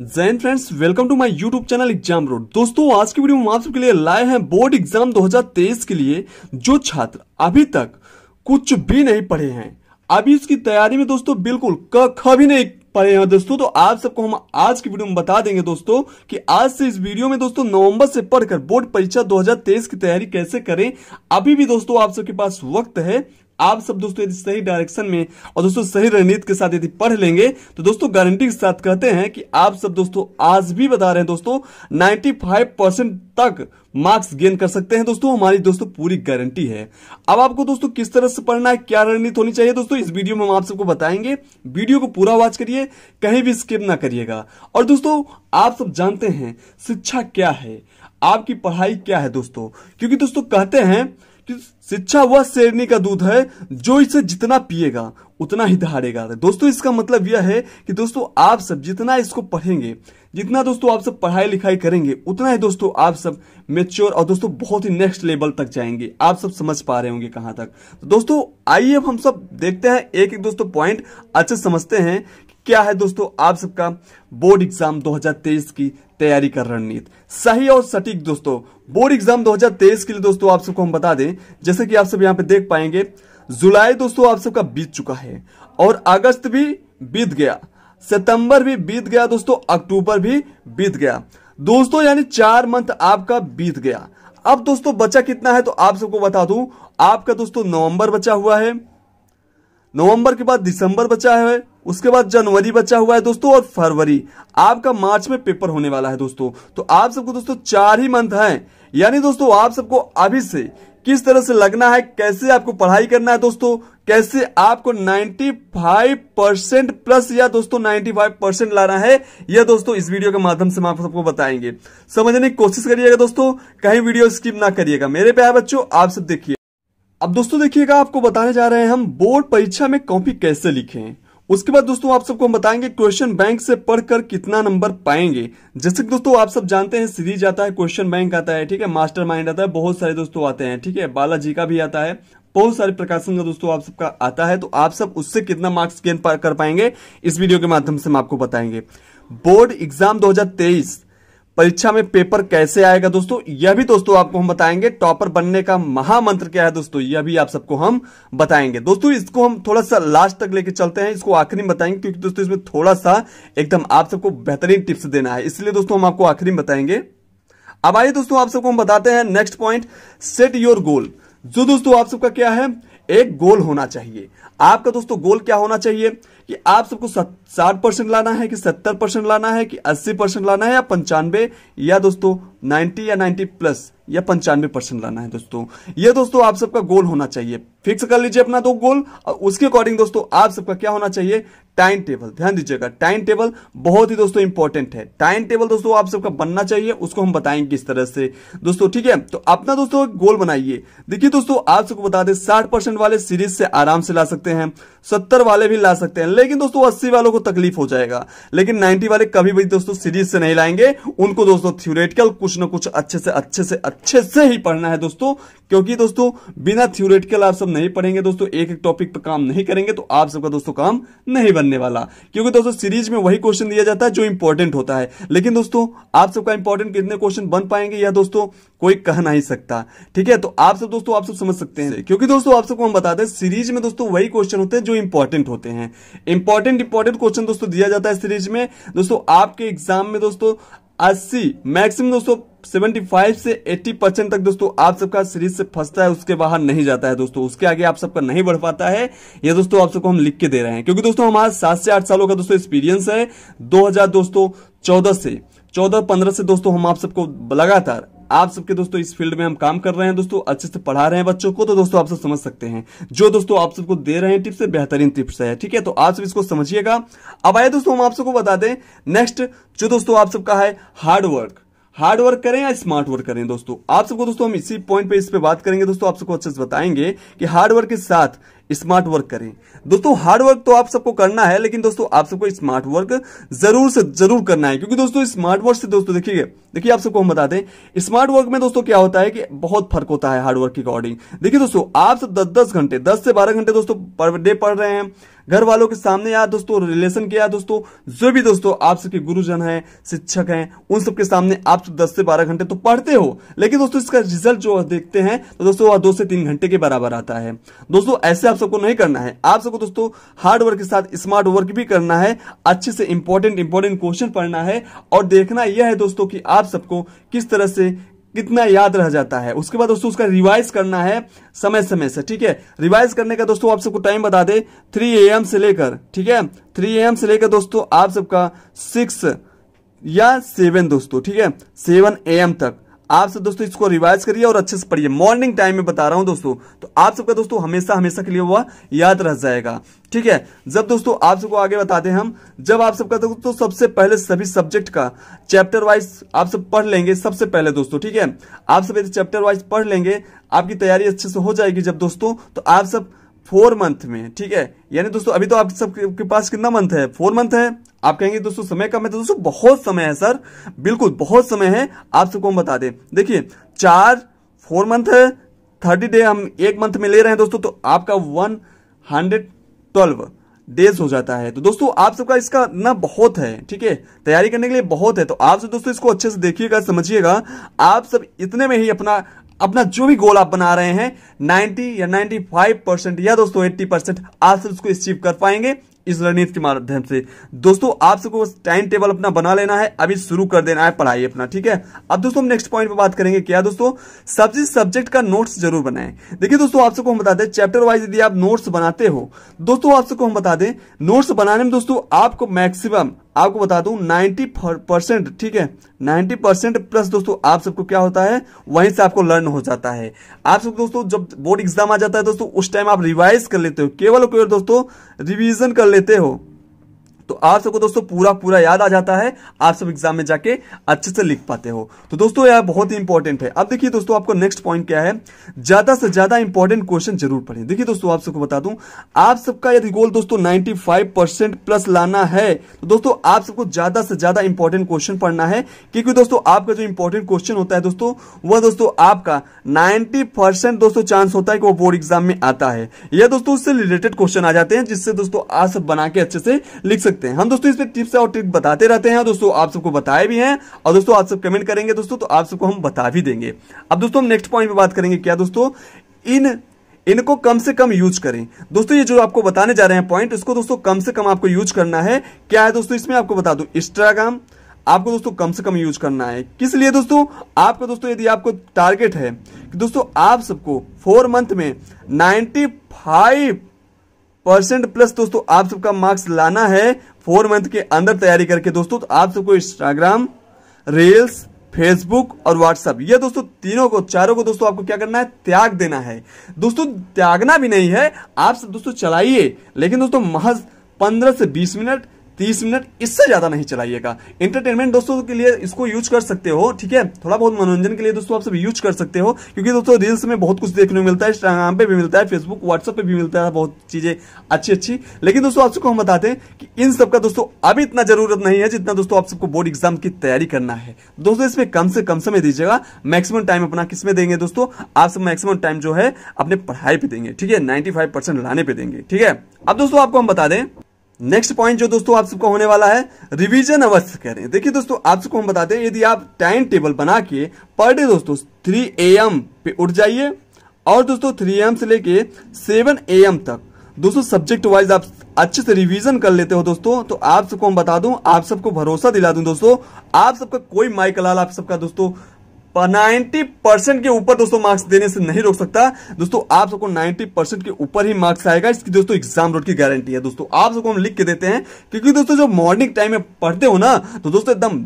Jain friends welcome to my YouTube channel exam road दोस्तों आज की वीडियो में आप सबके लिए लाए हैं बोर्ड एग्जाम 2023 के लिए जो छात्र अभी तक कुछ भी नहीं पढ़े हैं अभी उसकी तैयारी में दोस्तों बिल्कुल क ख भी नहीं पढ़े हैं दोस्तों तो आप सबको हम आज की वीडियो में बता देंगे दोस्तों कि आज से इस वीडियो में दोस्तों नवंबर से पढ़कर बोर्ड परीक्षा 2023 की तैयारी कैसे करें अभी भी दोस्तों आप सबके पास वक्त है आप सब दोस्तों यदि सही डायरेक्शन में और दोस्तों सही रणनीति के साथ यदि पढ़ लेंगे तो दोस्तों गारंटी के साथ कहते हैं कि आप सब दोस्तों आज भी बता रहे हैं दोस्तों 95 परसेंट तक मार्क्स गेन कर सकते हैं दोस्तों हमारी दोस्तों पूरी गारंटी है अब आपको दोस्तों किस तरह से पढ़ना है क्या रणनीति होनी चाहिए दोस्तों इस वीडियो में हम आप सबको बताएंगे वीडियो को पूरा वॉच करिए कहीं भी स्किप ना करिएगा और दोस्तों आप सब जानते हैं शिक्षा क्या है आपकी पढ़ाई क्या है दोस्तों क्योंकि दोस्तों कहते हैं कि शिक्षा वह शेरनी का दूध है जो इसे जितना पिएगा उतना ही दहाड़ेगा दोस्तों इसका मतलब यह है कि दोस्तों आप सब जितना इसको पढ़ेंगे जितना दोस्तों आप सब पढ़ाई लिखाई करेंगे उतना ही दोस्तों आप सब मेच्योर और दोस्तों बहुत ही नेक्स्ट लेवल तक जाएंगे आप सब समझ पा रहे होंगे कहां तक तो दोस्तों आइए हम सब देखते हैं एक एक दोस्तों पॉइंट अच्छे समझते हैं क्या है दोस्तों आप सबका बोर्ड एग्जाम 2023 की तैयारी का रणनीति सही और सटीक दोस्तों बोर्ड एग्जाम 2023 के लिए दोस्तों आप सबको हम बता दें जैसे कि आप सब यहां पे देख पाएंगे जुलाई दोस्तों आप सबका बीत चुका है और अगस्त भी बीत गया सितंबर भी बीत गया दोस्तों अक्टूबर भी बीत गया दोस्तों यानी चार मंथ आपका बीत गया अब दोस्तों बचा कितना है तो आप सबको बता दूं आपका दोस्तों नवंबर बचा हुआ है नवंबर के बाद दिसंबर बचा है उसके बाद जनवरी बचा हुआ है दोस्तों और फरवरी आपका मार्च में पेपर होने वाला है दोस्तों तो आप सबको दोस्तों चार ही मंथ हैं यानी दोस्तों आप सबको अभी से किस तरह से लगना है कैसे आपको पढ़ाई करना है दोस्तों कैसे आपको 95 परसेंट प्लस या दोस्तों 95 परसेंट लाना है यह दोस्तों इस वीडियो के माध्यम से हम आप सबको बताएंगे समझने की कोशिश करिएगा दोस्तों कहीं वीडियो स्किप ना करिएगा मेरे प्यार बच्चों आप सब देखिए अब दोस्तों देखिएगा आपको बताने जा रहे हैं हम बोर्ड परीक्षा में कॉपी कैसे लिखें उसके बाद दोस्तों आप सबको हम बताएंगे क्वेश्चन बैंक से पढ़कर कितना नंबर पाएंगे जैसे कि दोस्तों आप सब जानते हैं सीरीज आता है क्वेश्चन बैंक आता है ठीक है मास्टर माइंड आता है बहुत सारे दोस्तों आते हैं ठीक है बालाजी का भी आता है बहुत सारे प्रकाशन का दोस्तों आप सबका आता है तो आप सब उससे कितना मार्क्स गेन कर पाएंगे इस वीडियो के माध्यम से हम आपको बताएंगे बोर्ड एग्जाम दो परीक्षा में पेपर कैसे आएगा दोस्तों यह भी दोस्तों आपको हम बताएंगे टॉपर बनने का महामंत्र क्या है दोस्तों यह भी आप सबको हम बताएंगे दोस्तों इसको हम थोड़ा सा लास्ट तक लेके चलते हैं इसको आखिरी में बताएंगे क्योंकि दोस्तों इसमें थोड़ा सा एकदम आप सबको बेहतरीन टिप्स देना है इसलिए दोस्तों हम आपको आखिरी में बताएंगे अब आइए दोस्तों आप सबको हम बताते हैं next point set your goal जो दोस्तों आप सबका क्या है एक गोल होना चाहिए आपका दोस्तों गोल क्या होना चाहिए कि आप सबको साठ परसेंट लाना है कि सत्तर परसेंट लाना है कि अस्सी परसेंट लाना है या पंचानवे या दोस्तों नाइन्टी या नाइन्टी प्लस या पंचानवे परसेंट लाना है दोस्तों ये दोस्तों आप सबका गोल होना चाहिए फिक्स कर लीजिए अपना दो गोल और उसके अकॉर्डिंग दोस्तों आप सबका क्या होना चाहिए टाइम टेबल ध्यान दीजिएगा टाइम टेबल बहुत ही दोस्तों इंपॉर्टेंट है टाइम टेबल दोस्तों आप सबका बनना चाहिए उसको हम बताएंगे किस तरह से दोस्तों ठीक है तो अपना दोस्तों गोल बनाइए देखिए दोस्तों आप सबको बता दें साठ परसेंट वाले सीरीज से आराम से ला सकते हैं सत्तर वाले भी ला सकते हैं लेकिन दोस्तों अस्सी वालों को तकलीफ हो जाएगा लेकिन नाइन्टी वाले कभी भी दोस्तों सीरीज से नहीं लाएंगे उनको दोस्तों थ्योरेटिकल कुछ ना कुछ अच्छे से अच्छे से अच्छे से ही पढ़ना है दोस्तों क्योंकि दोस्तों बिना थ्योरेटिकल आप सब नहीं पढ़ेंगे दोस्तों एक एक टॉपिक पर काम नहीं करेंगे तो आप सबका दोस्तों काम नहीं बनने वाला क्योंकि दोस्तों सीरीज में वही क्वेश्चन दिया जाता है जो इंपॉर्टेंट होता है लेकिन दोस्तों आप सबका इंपॉर्टेंट कितने क्वेश्चन बन पाएंगे या दोस्तों कोई कह नहीं सकता ठीक है तो आप सब दोस्तों आप सब समझ सकते हैं क्योंकि दोस्तों आप सबको हम बताते हैं सीरीज में दोस्तों वही क्वेश्चन होते हैं जो इंपॉर्टेंट होते हैं इंपॉर्टेंट इंपॉर्टेंट क्वेश्चन दोस्तों दिया जाता है सीरीज में दोस्तों आपके एग्जाम में दोस्तों अस्सी मैक्सिमम दोस्तों 75 से 80 परसेंट तक दोस्तों आप सबका सीरीज से फंसता है उसके बाहर नहीं जाता है दोस्तों उसके आगे आप सबका नहीं बढ़ पाता है ये दोस्तों आप सबको हम लिख के दे रहे हैं क्योंकि दोस्तों हमारा सात से आठ सालों का दोस्तों एक्सपीरियंस है 2000 दोस्तों चौदह से चौदह पंद्रह से दोस्तों हम आप सबको लगातार आप सबके दोस्तों इस फील्ड में हम काम कर रहे हैं दोस्तों अच्छे से पढ़ा रहे हैं बच्चों को तो दोस्तों आप सब समझ सकते हैं जो दोस्तों आप सबको दे रहे हैं टिप्स बेहतरीन टिप्स है ठीक है तो आप सब इसको समझिएगा अब आए दोस्तों हम आप सबको बता दें नेक्स्ट जो दोस्तों आप सबका है हार्डवर्क हार्ड वर्क करें या स्मार्ट वर्क करें दोस्तों आप सबको दोस्तों हम इसी पॉइंट पे इस पे बात करेंगे दोस्तों आप सबको अच्छे से बताएंगे कि हार्ड वर्क के साथ स्मार्ट वर्क करें दोस्तों हार्ड वर्क तो आप सबको करना है लेकिन दोस्तों आप सबको स्मार्ट वर्क जरूर से जरूर करना है क्योंकि दोस्तों स्मार्ट वर्क से दोस्तों देखिए देखिए आप सबको हम बता दें स्मार्ट वर्क में दोस्तों क्या होता है कि बहुत फर्क होता है हार्डवर्क के अकॉर्डिंग देखिए दोस्तों आप सब दस दस घंटे दस से बारह घंटे दोस्तों पर डे पढ़ रहे हैं घर वालों के सामने या दोस्तों रिलेशन के या दोस्तों जो भी दोस्तों आप सबके गुरुजन हैं शिक्षक हैं उन सबके सामने आप सब दस से बारह घंटे तो पढ़ते हो लेकिन दोस्तों इसका रिजल्ट जो देखते हैं तो दोस्तों वह दो से तीन घंटे के बराबर आता है दोस्तों ऐसे आप सबको नहीं करना है आप सबको दोस्तों हार्ड वर्क के साथ स्मार्ट वर्क भी करना है अच्छे से इंपॉर्टेंट इंपॉर्टेंट क्वेश्चन पढ़ना है और देखना यह है दोस्तों कि आप सबको किस तरह से कितना याद रह जाता है उसके बाद दोस्तों उसका रिवाइज करना है समय समय से ठीक है रिवाइज करने का दोस्तों आप सबको टाइम बता दे थ्री ए से लेकर ठीक है थ्री ए से लेकर दोस्तों आप सबका सिक्स या सेवन दोस्तों ठीक है सेवन ए तक आप सब दोस्तों इसको रिवाइज करिए और अच्छे से पढ़िए मॉर्निंग टाइम में बता रहा हूं दोस्तों तो आप सबका दोस्तों हमेशा हमेशा के लिए हुआ याद रह जाएगा ठीक है जब दोस्तों आप सबको आगे बताते हैं हम जब आप सबका दोस्तों सबसे पहले सभी सब्जेक्ट का चैप्टर वाइज आप सब पढ़ लेंगे सबसे पहले दोस्तों ठीक है आप सब यदि चैप्टर वाइज पढ़ लेंगे आपकी तैयारी अच्छे से हो जाएगी जब दोस्तों तो आप सब फोर मंथ में ठीक है यानी दोस्तों अभी तो आप सबके पास कितना मंथ है फोर मंथ है आप कहेंगे दोस्तों समय कम है तो दोस्तों बहुत समय है सर बिल्कुल बहुत समय है आप सबको हम बता दें देखिए चार फोर मंथ है थर्टी डे हम एक मंथ में ले रहे हैं दोस्तों तो आपका वन हंड्रेड ट्वेल्व डेज हो जाता है तो दोस्तों आप सबका इसका ना बहुत है ठीक है तैयारी करने के लिए बहुत है तो आप सब दोस्तों इसको अच्छे से देखिएगा समझिएगा आप सब इतने में ही अपना अपना जो भी गोल आप बना रहे हैं 90 या 95 परसेंट या दोस्तों 80 परसेंट आप सब उसको अचीव कर पाएंगे इस रणनीति के माध्यम से दोस्तों आप सबको टाइम टेबल अपना बना लेना है अभी शुरू कर देना है पढ़ाई अपना ठीक है अब दोस्तों हम नेक्स्ट पॉइंट पर बात करेंगे क्या दोस्तों सब्जी सब्जेक्ट का नोट्स जरूर बनाएं देखिए दोस्तों आप सबको हम बता दें चैप्टर वाइज यदि आप नोट्स बनाते हो दोस्तों आप सबको हम बता दें नोट्स बनाने में दोस्तों आपको मैक्सिमम आपको बता दू नाइन्टी परसेंट ठीक है 90 परसेंट प्लस दोस्तों आप सबको क्या होता है वहीं से आपको लर्न हो जाता है आप सब दोस्तों जब बोर्ड एग्जाम आ जाता है दोस्तों उस टाइम आप रिवाइज कर लेते हो केवल केवल दोस्तों रिविजन कर लेते हो तो आप सबको दोस्तों पूरा पूरा याद आ जाता है आप सब एग्जाम में जाके अच्छे से लिख पाते हो तो दोस्तों यह बहुत ही इंपॉर्टेंट है अब देखिए दोस्तों आपको नेक्स्ट पॉइंट क्या है ज्यादा से ज्यादा इंपॉर्टेंट क्वेश्चन जरूर पढ़े देखिए दोस्तों आप सबको बता दूं आप सबका यदि गोल दोस्तों 95 प्लस लाना है तो दोस्तों आप सबको ज्यादा से ज्यादा इंपॉर्टेंट क्वेश्चन पढ़ना है क्योंकि दोस्तों आपका जो इंपॉर्टेंट क्वेश्चन होता है दोस्तों वह दोस्तों आपका नाइनटी परसेंट दोस्तों चांस होता है कि वो बोर्ड एग्जाम में आता है यह दोस्तों उससे रिलेटेड क्वेश्चन आ जाते हैं जिससे दोस्तों आप सब बना के अच्छे से लिख सकते सकते हैं हम दोस्तों इस पर टिप्स और ट्रिक बताते रहते हैं दोस्तों आप सबको बताए भी हैं और दोस्तों आप सब कमेंट करेंगे दोस्तों तो आप सबको हम बता भी देंगे अब दोस्तों हम नेक्स्ट पॉइंट पे बात करेंगे क्या दोस्तों इन इनको कम से कम यूज करें दोस्तों ये जो आपको बताने जा रहे हैं पॉइंट इसको दोस्तों कम से कम आपको यूज करना है क्या है दोस्तों इसमें आपको बता दू इंस्टाग्राम आपको दोस्तों कम से कम यूज करना है किस लिए दोस्तों आपको दोस्तों यदि आपको टारगेट है कि दोस्तों आप सबको फोर मंथ में नाइन्टी फाइव परसेंट प्लस दोस्तों आप सबका मार्क्स लाना है फोर मंथ के अंदर तैयारी करके दोस्तों तो आप सबको इंस्टाग्राम रील्स फेसबुक और व्हाट्सअप ये दोस्तों तीनों को चारों को दोस्तों आपको क्या करना है त्याग देना है दोस्तों त्यागना भी नहीं है आप सब दोस्तों चलाइए लेकिन दोस्तों महज पंद्रह से बीस मिनट तीस मिनट इससे ज्यादा नहीं चलाइएगा इंटरटेनमेंट दोस्तों के लिए इसको यूज कर सकते हो ठीक है थोड़ा बहुत मनोरंजन के लिए दोस्तों आप सब यूज कर सकते हो क्योंकि दोस्तों रील्स में बहुत कुछ देखने को मिलता है इंस्टाग्राम पे भी मिलता है फेसबुक व्हाट्सअप पे भी मिलता है बहुत चीजें अच्छी अच्छी लेकिन दोस्तों आप सबको हम बताते हैं कि इन सबका दोस्तों अभी इतना जरूरत नहीं है जितना दोस्तों आप सबको बोर्ड एग्जाम की तैयारी करना है दोस्तों इसमें कम से कम समय दीजिएगा मैक्सिमम टाइम अपना किसमें देंगे दोस्तों आप सब मैक्सिमम टाइम जो है अपने पढ़ाई पे देंगे ठीक है नाइन्टी लाने पे देंगे ठीक है अब दोस्तों आपको हम बता दें नेक्स्ट पॉइंट जो दोस्तों आप सबका होने वाला है रिवीजन अवश्य करें देखिए दोस्तों आप सबको हम बताते हैं यदि आप टाइम टेबल बना के पर डे दोस्तों थ्री ए एम पे उठ जाइए और दोस्तों थ्री एम से लेके सेवन ए एम तक दोस्तों सब्जेक्ट वाइज आप अच्छे से रिवीजन कर लेते हो दोस्तों तो आप सबको हम बता दूं आप सबको भरोसा दिला दूं दोस्तों आप सबका कोई लाल आप सबका दोस्तों नाइन्टी परसेंट के ऊपर दोस्तों मार्क्स देने से नहीं रोक सकता दोस्तों आप सबको 90 परसेंट के ऊपर ही मार्क्स आएगा इसकी दोस्तों एग्जाम रोड की गारंटी है दोस्तों आप सबको हम लिख के देते हैं क्योंकि दोस्तों जो मॉर्निंग टाइम में पढ़ते हो ना तो दोस्तों एकदम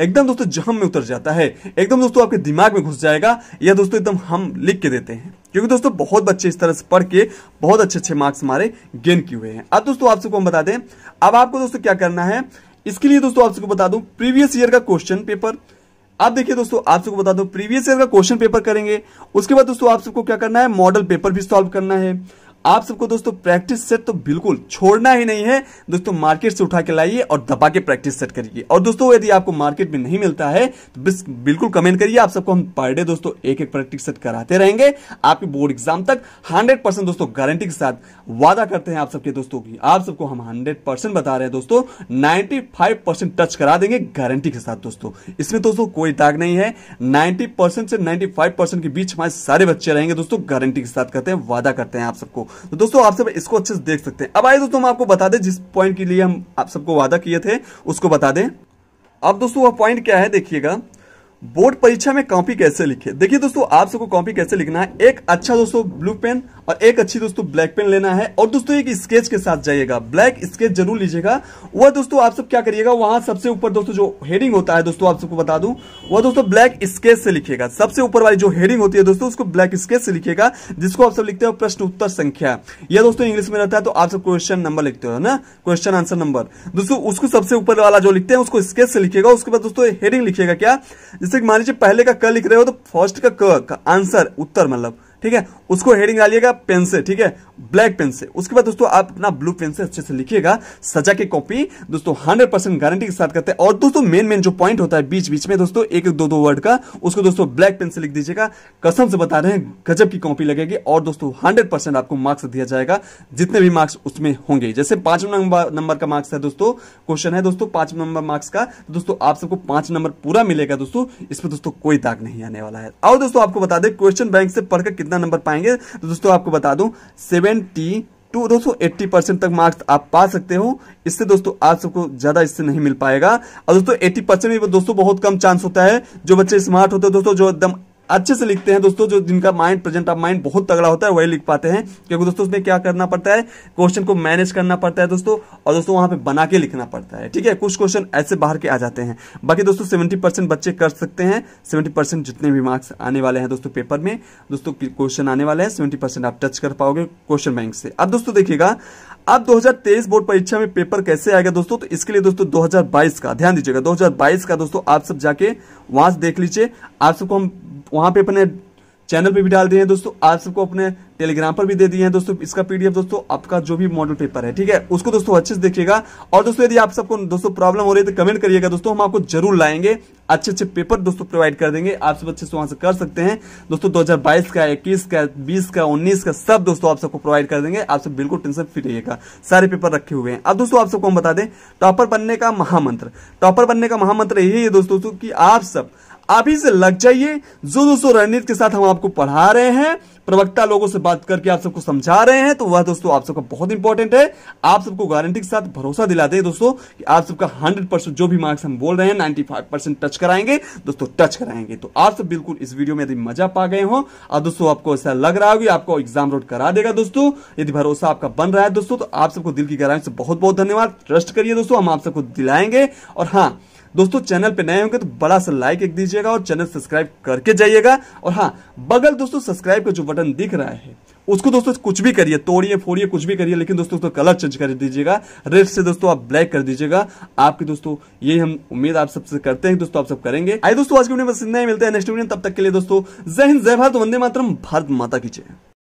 एकदम दोस्तों जहम में उतर जाता है एकदम दोस्तों आपके दिमाग में घुस जाएगा या दोस्तों एकदम हम लिख के देते हैं क्योंकि दोस्तों बहुत बच्चे इस तरह से पढ़ के बहुत अच्छे अच्छे मार्क्स हमारे गेन किए हुए हैं अब दोस्तों आप सबको हम बता दें अब आपको दोस्तों क्या करना है इसके लिए दोस्तों आप सबको बता दू प्रीवियस ईयर का क्वेश्चन पेपर अब देखिए दोस्तों आप सबको बता दो प्रीवियस ईयर का क्वेश्चन पेपर करेंगे उसके बाद दोस्तों आप सबको क्या करना है मॉडल पेपर भी सॉल्व करना है आप सबको दोस्तों प्रैक्टिस सेट तो बिल्कुल छोड़ना ही नहीं है दोस्तों मार्केट से उठा के लाइए और दबा के प्रैक्टिस सेट करिए और दोस्तों यदि आपको मार्केट में नहीं मिलता है तो बिल्कुल कमेंट करिए आप सबको हम पर डे दोस्तों एक एक प्रैक्टिस सेट कराते रहेंगे आपके बोर्ड एग्जाम तक हंड्रेड परसेंट दोस्तों गारंटी के साथ वादा करते हैं आप सबके दोस्तों की आप सबको हम हंड्रेड परसेंट बता रहे हैं दोस्तों नाइन्टी फाइव परसेंट टच करा देंगे गारंटी के साथ दोस्तों इसमें दोस्तों कोई दाग नहीं है नाइन्टी परसेंट से नाइन्टी फाइव परसेंट के बीच हमारे सारे बच्चे रहेंगे दोस्तों गारंटी के साथ करते हैं वादा करते हैं आप सबको तो दोस्तों आप सब इसको अच्छे से देख सकते हैं अब आए दोस्तों हम आपको बता दें जिस पॉइंट के लिए हम आप सबको वादा किए थे उसको बता दें अब दोस्तों वह पॉइंट क्या है देखिएगा बोर्ड परीक्षा में कॉपी कैसे लिखे देखिए दोस्तों आप सबको कॉपी कैसे लिखना है एक अच्छा दोस्तों ब्लू पेन और एक अच्छी दोस्तों ब्लैक पेन लेना है और दोस्तों एक स्केच के साथ जाइएगा ब्लैक स्केच जरूर लीजिएगा वह दोस्तों आप सब क्या करिएगा वहां सबसे ऊपर दोस्तों जो हेडिंग होता है दोस्तों आप सबको बता दू वह दोस्तों ब्लैक स्केच से लिखेगा सबसे ऊपर वाली जो हेडिंग होती है दोस्तों उसको ब्लैक स्केच से लिखेगा जिसको आप सब लिखते हो प्रश्न उत्तर संख्या यह दोस्तों इंग्लिश में रहता है तो आप सब क्वेश्चन नंबर लिखते हो ना क्वेश्चन आंसर नंबर दोस्तों उसको सबसे ऊपर वाला जो लिखते हैं उसको स्केच से लिखेगा उसके बाद दोस्तों हेडिंग लिखेगा क्या जैसे मान लीजिए पहले का क लिख रहे हो तो फर्स्ट का क का आंसर उत्तर मतलब ठीक है उसको हेडिंग डालिएगा पेन से ठीक है ब्लैक पेन से उसके बाद दोस्तों आप अपना ब्लू पेन से अच्छे से लिखिएगा सजा के कॉपी दोस्तों हंड्रेड परसेंट गारंटी के साथ करते हैं और दोस्तों मेन मेन जो पॉइंट होता है बीच बीच में दोस्तों एक दो दो वर्ड का उसको दोस्तों ब्लैक पेन से लिख दीजिएगा कसम से बता रहे हैं गजब की कॉपी लगेगी और दोस्तों हंड्रेड आपको मार्क्स दिया जाएगा जितने भी मार्क्स उसमें होंगे जैसे पांच नंबर का मार्क्स है दोस्तों क्वेश्चन है दोस्तों पांच नंबर मार्क्स का तो दोस्तों आप सबको पांच नंबर पूरा मिलेगा दोस्तों इस पर दोस्तों कोई दाग नहीं आने वाला है और दोस्तों आपको बता दें क्वेश्चन बैंक से पढ़कर कितने कितना नंबर पाएंगे तो दोस्तों आपको बता दूं सेवेंटी टू दोस्तों एट्टी परसेंट तक मार्क्स आप पा सकते हो इससे दोस्तों आप सबको ज्यादा इससे नहीं मिल पाएगा और दोस्तों एट्टी परसेंट दोस्तों बहुत कम चांस होता है जो बच्चे स्मार्ट होते हैं दोस्तों जो एकदम अच्छे से लिखते हैं दोस्तों जो जिनका माइंड प्रेजेंट ऑफ माइंड बहुत तगड़ा होता है वही लिख पाते हैं क्योंकि दोस्तों उसमें क्या करना पड़ता है क्वेश्चन को मैनेज करना पड़ता है दोस्तों और दोस्तों वहां पर बना के लिखना पड़ता है ठीक है कुछ क्वेश्चन ऐसे बाहर के आ जाते हैं बाकी दोस्तों सेवेंटी बच्चे कर सकते हैं सेवेंटी जितने भी मार्क्स आने वाले हैं दोस्तों पेपर में दोस्तों क्वेश्चन आने वाले हैं सेवेंटी आप टच कर पाओगे क्वेश्चन बैंक से अब दोस्तों देखिएगा अब 2023 बोर्ड परीक्षा में पेपर कैसे आएगा दोस्तों तो इसके लिए दोस्तों 2022 का ध्यान दीजिएगा 2022 का दोस्तों आप सब जाके वहां से देख लीजिए आप सबको हम वहाँ पे अपने चैनल पे भी डाल दिए हैं दोस्तों आप सबको अपने टेलीग्राम पर भी दे दिए हैं दोस्तों इसका पीडीएफ दोस्तों आपका जो भी मॉडल पेपर है ठीक है उसको दोस्तों अच्छे से देखिएगा और दोस्तों यदि आप सबको दोस्तों प्रॉब्लम हो रही है तो कमेंट करिएगा दोस्तों हम आपको जरूर लाएंगे अच्छे अच्छे पेपर दोस्तों प्रोवाइड कर देंगे आप सब अच्छे से वहां से कर सकते हैं दोस्तों दो का इक्कीस का बीस का उन्नीस का सब दोस्तों आप सबको प्रोवाइड कर देंगे आप सब बिल्कुल टेंशन फ्री रहिएगा सारे पेपर रखे हुए हैं अब दोस्तों आप सबको हम बता दें टॉपर बनने का महामंत्र टॉपर बनने का महामंत्र यही है दोस्तों की आप सब आप ही से लग जाइए जो दोस्तों रणनीति के साथ हम आपको पढ़ा रहे हैं प्रवक्ता लोगों से बात करके आप सबको समझा रहे हैं तो वह दोस्तों आप सबका बहुत इंपॉर्टेंट है आप सबको गारंटी के साथ भरोसा दिलाते हैं दोस्तों कि आप सबका 100 परसेंट जो भी मार्क्स हम बोल रहे हैं 95 परसेंट टच कराएंगे दोस्तों टच कराएंगे तो आप सब बिल्कुल इस वीडियो में यदि मजा पा गए हो और दोस्तों आपको ऐसा लग रहा होगी आपको एग्जाम रोड करा देगा दोस्तों यदि भरोसा आपका बन रहा है दोस्तों तो आप सबको दिल की गहराई से बहुत बहुत धन्यवाद ट्रस्ट करिए दोस्तों हम आप सबको दिलाएंगे और हाँ दोस्तों चैनल पे नए होंगे तो बड़ा सा लाइक एक दीजिएगा और चैनल सब्सक्राइब करके जाइएगा और हाँ बगल दोस्तों सब्सक्राइब का जो बटन दिख रहा है उसको दोस्तों कुछ भी करिए तोड़िए फोड़िए कुछ भी करिए लेकिन दोस्तों कलर चेंज कर दीजिएगा रेड से दोस्तों आप ब्लैक कर दीजिएगा आपके दोस्तों ये हम उम्मीद आप सबसे करते हैं दोस्तों आप सब करेंगे आई दोस्तों आज के वीडियो में बस मिलते हैं नेक्स्ट वीडियो तब तक के लिए दोस्तों जय हिंद जय भारत वंदे मातरम भारत माता की जय